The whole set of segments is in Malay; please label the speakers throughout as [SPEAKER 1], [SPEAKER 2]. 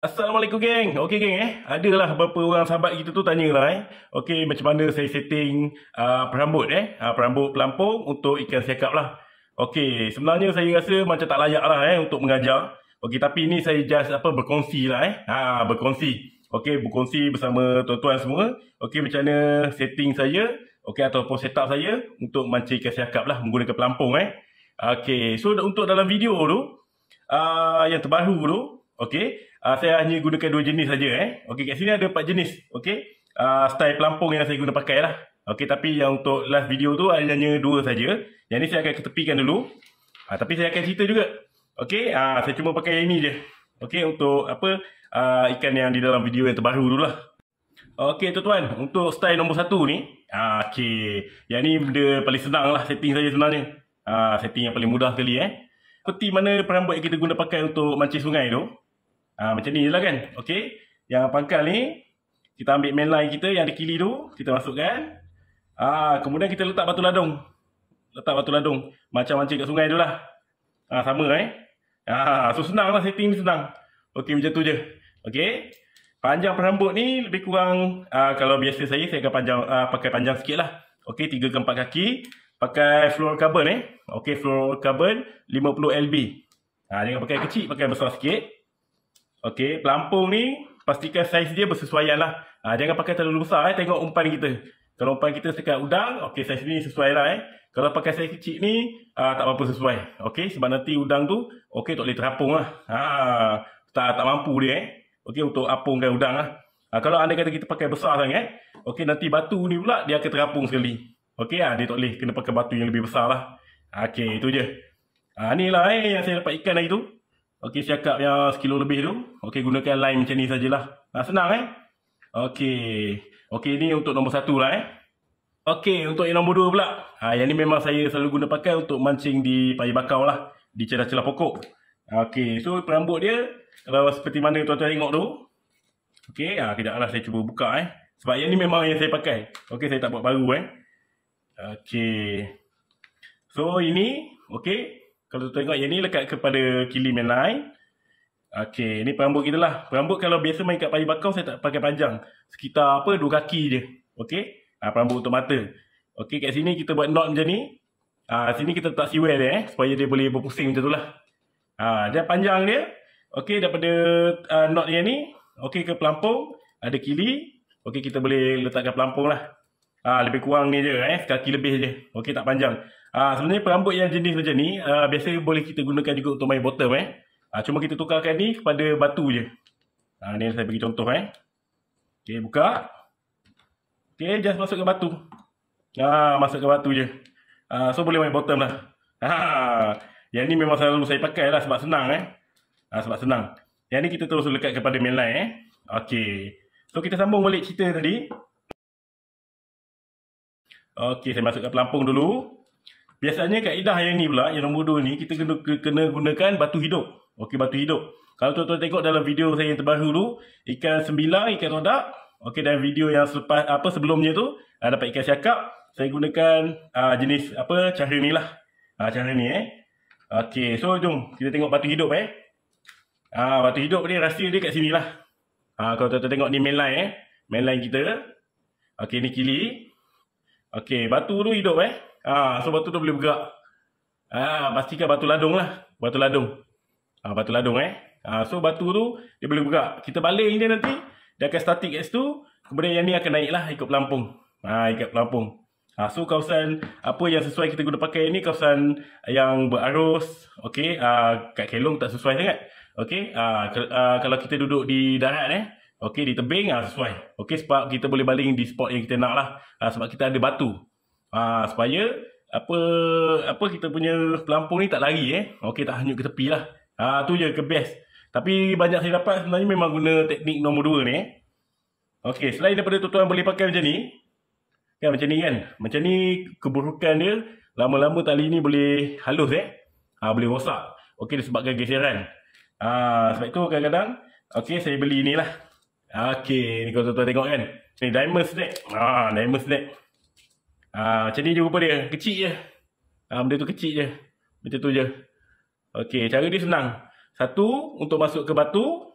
[SPEAKER 1] Assalamualaikum geng. Okey geng eh. Adalah beberapa orang sahabat kita tu tanyalah eh. Okey macam mana saya setting uh, perambut eh. Uh, perambut pelampung untuk ikan siakap lah. Okey sebenarnya saya rasa macam tak layak lah eh untuk mengajar. Okey tapi ini saya just apa berkongsi lah eh. Ha berkongsi. Okey berkongsi bersama tuan-tuan semua. Okey macam mana setting saya. Okey ataupun setup saya untuk mancing ikan siakap lah menggunakan pelampung eh. Okey so untuk dalam video tu. Uh, yang terbaru tu. Okey uh, saya hanya gunakan dua jenis saja eh. Okey kat sini ada empat jenis. Okey. Uh, style pelampung yang saya guna pakai lah. Okey tapi yang untuk last video tu hanya dua saja. Yang ni saya akan ketepikan dulu. Uh, tapi saya akan cerita juga. Okey, uh, saya cuma pakai yang ini je. Okey untuk apa uh, ikan yang di dalam video yang terbaru dulu lah. Okey tuan-tuan, untuk style nombor satu ni, uh, okey. Yang ni benda paling senang lah setting saja sebenarnya. Uh, setting yang paling mudah sekali eh. Seperti mana perambut yang kita guna pakai untuk mancing sungai tu. Ha, macam ni je lah kan. Okay. Yang pangkal ni, kita ambil main line kita yang ada kili tu, kita masukkan. Ah, ha, kemudian kita letak batu ladung. Letak batu ladung. Macam mancing kat sungai tu lah. Ha, sama eh. Ah, ha, so senang lah setting ni senang. Okay, macam tu je. Okay. Panjang perambut ni lebih kurang, uh, kalau biasa saya, saya akan panjang, uh, pakai panjang sikit lah. Okay, Tiga ke 4 kaki. Pakai fluorocarbon eh. Okay, fluorocarbon 50 LB. Ha, jangan pakai kecil, pakai besar sikit. Okey, pelampung ni pastikan saiz dia bersesuaian lah. Ha, jangan pakai terlalu besar eh. Tengok umpan kita. Kalau umpan kita sekat udang, okey saiz ni sesuai lah eh. Kalau pakai saiz kecil ni, uh, tak apa-apa sesuai. Okey, sebab nanti udang tu, okey tak boleh terapung lah. Ha, tak, tak mampu dia eh. Okey, untuk apungkan udang lah. Ha, kalau anda kata kita pakai besar sangat, eh, okey nanti batu ni pula dia akan terapung sekali. Okey, ha, dia tak boleh. Kena pakai batu yang lebih besar lah. Okey, itu je. Ha, lah eh yang saya dapat ikan hari tu. Okey, cakap yang sekilo lebih tu. Okey, gunakan line macam ni sajalah. Ha, senang eh? Okey. Okey, ni untuk nombor satu lah eh. Okey, untuk yang nombor dua pula. Ha, yang ni memang saya selalu guna pakai untuk mancing di payah bakau lah. Di celah-celah pokok. Okey, so perambut dia. Kalau seperti mana tuan-tuan tengok tu. Okey, ha, ah, kejap lah saya cuba buka eh. Sebab yang ni memang yang saya pakai. Okey, saya tak buat baru eh. Okey. So, ini. Okey. Kalau tengok yang ni lekat kepada Kilimanai. Okey, ni perambut kita lah. Perambut kalau biasa main kat padi bakau saya tak pakai panjang. Sekitar apa dua kaki je. Okey. Ah perambut untuk mata. Okey, kat sini kita buat knot macam ni. Ah sini kita letak siwel dia eh supaya dia boleh berpusing macam lah. Ah dia panjang dia. Okey, daripada uh, knot yang ni, okey ke pelampung, ada kili. Okey, kita boleh letakkan pelampung lah. Ah lebih kurang ni je eh, kaki lebih je. Okey, tak panjang. Ah, sebenarnya perambut yang jenis macam ni ah, biasa boleh kita gunakan juga untuk main bottom eh. Ah, cuma kita tukarkan ni kepada batu je. Ah, ni saya bagi contoh eh. Okey, buka. Okey, just masuk ke batu. Ah, masuk ke batu je. Ah, so boleh main bottom lah. Ha. Ah, yang ni memang selalu saya pakai lah sebab senang eh. Ah, sebab senang. Yang ni kita terus lekat kepada mainline eh. Okey. So kita sambung balik cerita tadi. Okey, saya masukkan pelampung dulu. Biasanya kaedah yang ni pula, yang nombor dua ni, kita kena, kena gunakan batu hidup. Okey, batu hidup. Kalau tuan-tuan tengok dalam video saya yang terbaru tu, ikan sembilan, ikan rodak. Okey, dan video yang selepas, apa sebelumnya tu, uh, dapat ikan siakap. Saya gunakan uh, jenis apa cara ni lah. Uh, cara ni eh. Okey, so jom kita tengok batu hidup eh. Ah batu hidup ni rasa dia kat sini lah. Uh, kalau tuan-tuan tengok ni mainline eh. Mainline kita. Okey, ni kili. Okey, batu tu hidup eh. Ha, so batu tu boleh bergerak. Ha, pastikan batu ladung lah. Batu ladung. Ha, batu ladung eh. Ha, so batu tu dia boleh bergerak. Kita baling dia nanti. Dia akan static kat situ. Kemudian yang ni akan naik lah ikut pelampung. Ha, ikut pelampung. Ha, so kawasan apa yang sesuai kita guna pakai ni kawasan yang berarus. Okay. Ha, kat kelong tak sesuai sangat. Okay. Ha, ha, kalau kita duduk di darat eh. Okay, di tebing ha, sesuai. Okay, sebab kita boleh baling di spot yang kita nak lah. Ha, sebab kita ada batu ha, supaya apa apa kita punya pelampung ni tak lari eh. Okey tak hanyut ke tepi lah. ah Ha, tu je ke best. Tapi banyak saya dapat sebenarnya memang guna teknik nombor dua ni eh. Okey selain daripada tuan-tuan boleh pakai macam ni. Kan macam ni kan. Macam ni keburukan dia lama-lama tali ni boleh halus eh. Ha, boleh rosak. Okey disebabkan geseran. Ha, sebab itu kadang-kadang okey saya beli inilah. lah. Okey ni kalau tuan-tuan tengok kan. Ni diamond snake. Ha, diamond snake. Ah, macam ni je rupa dia. Kecil je. Ha, benda tu kecil je. Benda tu je. Okey, cara dia senang. Satu, untuk masuk ke batu.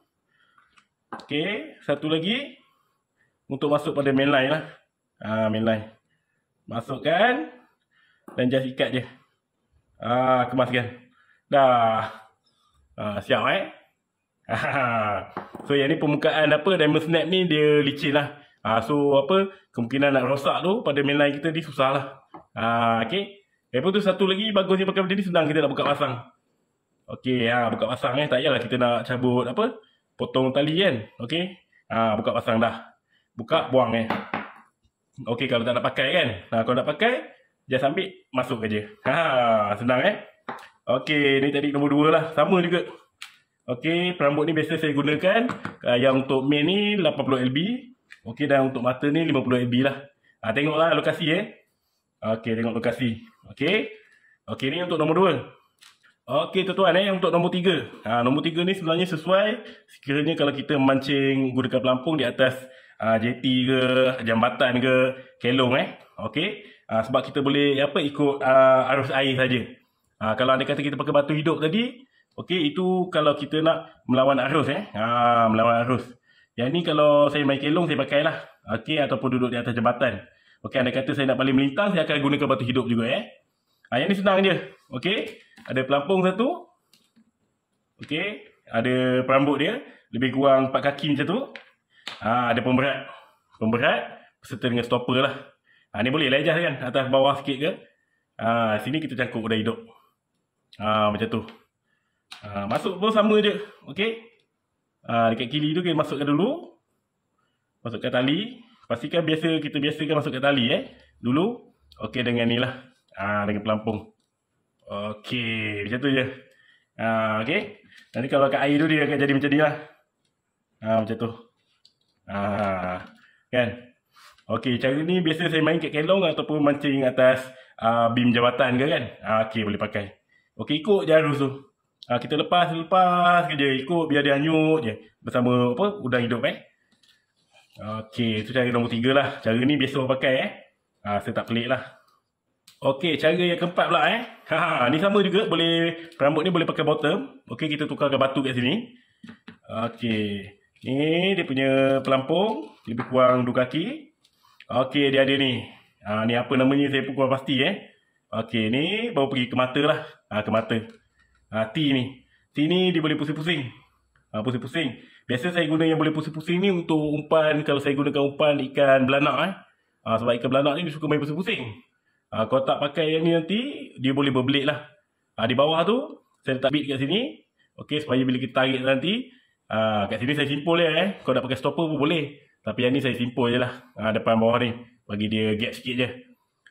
[SPEAKER 1] Okey, satu lagi. Untuk masuk pada mainline lah. Ha, ah, mainline. Masukkan. Dan just ikat je. Ha, kemaskan. Dah. Ha, siap eh. Ha, so, yang ni permukaan apa. Diamond snap ni dia licin lah. Ha, so apa kemungkinan nak rosak tu pada mainline kita ni susah lah. Ha, ah, okay. Lepas tu satu lagi bagusnya pakai benda ni senang kita nak buka pasang. Okay ha, ah, buka pasang eh. Tak payahlah kita nak cabut apa. Potong tali kan. Okay. Ha, buka pasang dah. Buka buang eh. Okay kalau tak nak pakai kan. Ha, kalau nak pakai just ambil masuk aja. Ha, senang eh. Okay ni tadi nombor dua lah. Sama juga. Okay, perambut ni biasa saya gunakan Yang untuk main ni 80 LB Okey dan untuk mata ni 50 MB lah. Ha, tengoklah lokasi eh. Okey tengok lokasi. Okey. Okey ni untuk nombor 2. Okey tuan-tuan eh untuk nombor 3. Ha, ah, nombor 3 ni sebenarnya sesuai sekiranya kalau kita mancing gurukan pelampung di atas ha, ah, JT ke jambatan ke kelong eh. Okey. Ha, sebab kita boleh apa ikut ha, arus air saja. Ha, kalau anda kata kita pakai batu hidup tadi, okey itu kalau kita nak melawan arus eh. Ha, melawan arus. Yang ni kalau saya main kelong, saya pakailah. Okey, ataupun duduk di atas jambatan. Okey, anda kata saya nak paling melintang, saya akan gunakan batu hidup juga eh. Ha, yang ni senang je. Okey, ada pelampung satu. Okey, ada perambut dia. Lebih kurang 4 kaki macam tu. Ha, ada pemberat. Pemberat, peserta dengan stopper lah. Ha, ni boleh lejah lah kan, atas bawah sikit ke. Ha, sini kita cangkuk udara hidup. Ha, macam tu. Ha, masuk pun sama je. Okey. Uh, dekat kili tu kita masukkan dulu. Masukkan tali. Pastikan biasa kita biasakan masukkan tali eh. Dulu. Okey dengan ni lah. Uh, ah, dengan pelampung. Okey. Macam tu je. Uh, Okey. Nanti kalau kat air tu dia akan jadi macam ni lah. Uh, macam tu. Uh, kan. Okey. Cara ni biasa saya main kat kelong ataupun mancing atas uh, bim jabatan ke kan. Uh, Okey boleh pakai. Okey ikut jarus tu. Ha, kita lepas, lepas kerja ikut biar dia hanyut je. Bersama apa? Udang hidup eh. Okey, itu cara nombor tiga lah. Cara ni biasa orang pakai eh. Ha, saya tak pelik lah. Okey, cara yang keempat pula eh. Ha, ha, ha, ni sama juga. Boleh, rambut ni boleh pakai bottom. Okey, kita tukarkan batu kat sini. Okey. Ni dia punya pelampung. Lebih kurang dua kaki. Okey, dia ada ni. Ha, ni apa namanya saya pun kurang pasti eh. Okey, ni baru pergi ke mata lah. Ha, ke mata ha, ah, T ni T ni dia boleh pusing-pusing ha, Pusing-pusing Biasa saya guna yang boleh pusing-pusing ni Untuk umpan Kalau saya gunakan umpan ikan belanak eh. ha, Sebab ikan belanak ni dia suka main pusing-pusing ha, Kalau tak pakai yang ni nanti Dia boleh berbelit lah ha, Di bawah tu Saya letak bit kat sini Okay, supaya bila kita tarik nanti ha, Kat sini saya simpul je eh. Kalau nak pakai stopper pun boleh Tapi yang ni saya simpul je lah ha, Depan bawah ni Bagi dia gap sikit je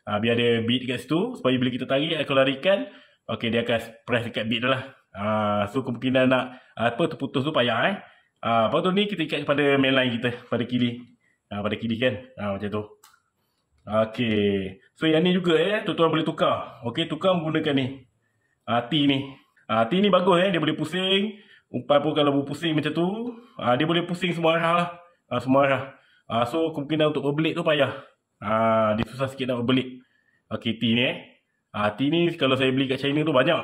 [SPEAKER 1] ha, Biar dia bit kat situ Supaya bila kita tarik eh, Kalau larikan Okey dia akan press dekat bit tu lah. Uh, so kemungkinan nak uh, apa terputus tu payah eh. Ah uh, patut ni kita ikat kepada main line kita pada kiri. Uh, pada kiri kan. Uh, macam tu. Okey. So yang ni juga eh tuan-tuan boleh tukar. Okey tukar menggunakan ni. Ah uh, T ni. Ah uh, T ni bagus eh dia boleh pusing. Umpan pun kalau boleh pusing macam tu, uh, dia boleh pusing semua arah lah. Uh, semua arah. Uh, so kemungkinan untuk overblade tu payah. Ah uh, dia susah sikit nak overblade. Okey T ni eh. Ah, hati ni kalau saya beli kat China tu banyak.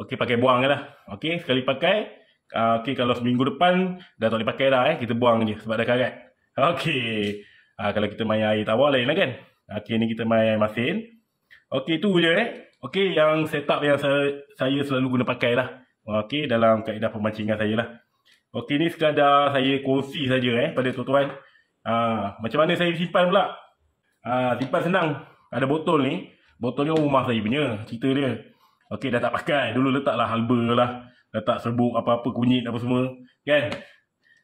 [SPEAKER 1] Okey pakai buang je lah. Okey sekali pakai. Uh, Okey kalau seminggu depan dah tak boleh pakai dah eh. Kita buang je sebab dah karat. Okey. Uh, kalau kita main air tawar lain lah kan. Okey ni kita main air masin. Okey tu je eh. Okey yang setup yang saya, saya selalu guna pakai lah. Okey dalam kaedah pemancingan saya lah. Okey ni sekadar saya kongsi saja eh pada tuan-tuan. Uh, macam mana saya simpan pula? Uh, simpan senang. Ada botol ni. Botol ni rumah saya punya Cerita dia Okey dah tak pakai Dulu letaklah halba lah Letak serbuk apa-apa kunyit apa semua Kan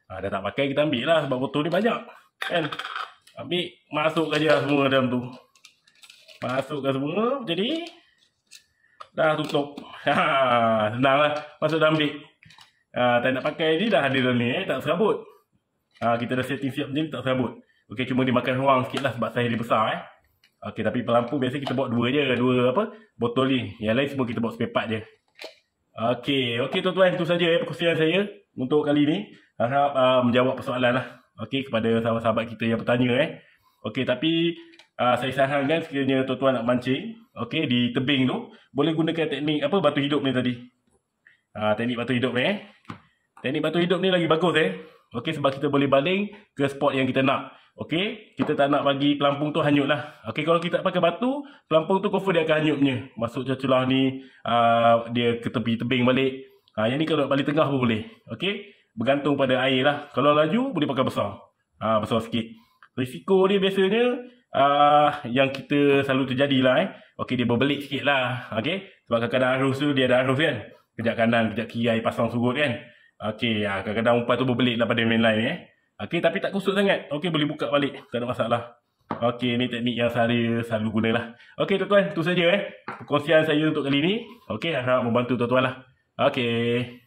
[SPEAKER 1] ha, Dah tak pakai kita ambil lah Sebab botol ni banyak Kan Ambil Masukkan je lah semua dalam tu Masukkan semua Jadi Dah tutup ha, Senang lah Masuk dalam bilik ha, Tak nak pakai ni dah ada dalam ni eh. Tak serabut ha, Kita dah setting siap ni tak serabut Okey cuma dimakan ruang sikit lah Sebab saya dia besar eh Okey, tapi pelampu biasa kita bawa dua je, dua apa? Botol ni. Yang lain semua kita bawa spare je. Okey, okey tuan-tuan, itu saja ya perkongsian saya untuk kali ni. Harap uh, menjawab persoalan lah. Okey, kepada sahabat-sahabat kita yang bertanya eh. Okey, tapi uh, saya sarankan sekiranya tuan-tuan nak mancing, okey, di tebing tu, boleh gunakan teknik apa batu hidup ni tadi. Uh, teknik batu hidup ni eh. Teknik batu hidup ni lagi bagus eh. Okey, sebab kita boleh baling ke spot yang kita nak. Okey, kita tak nak bagi pelampung tu hanyut lah. Okey, kalau kita pakai batu, pelampung tu confirm dia akan hanyut punya. Masuk celah ni, uh, dia ke tepi tebing balik. Ha, yang ni kalau balik tengah pun boleh. Okey, bergantung pada air lah. Kalau laju, boleh pakai besar. Ha, besar sikit. Risiko dia biasanya, uh, yang kita selalu terjadi lah eh. Okey, dia berbelit sikit lah. Okey, sebab kadang-kadang arus tu, dia ada arus kan. Kejap kanan, kejap kiri air pasang surut kan. Okey, kadang-kadang umpan tu berbelit lah pada mainline eh. Okey tapi tak kusut sangat. Okey boleh buka balik. Tak ada masalah. Okey ni teknik yang saya selalu lah. Okey tuan-tuan tu saja eh. Perkongsian saya untuk kali ni. Okey harap membantu tuan-tuanlah. Okey.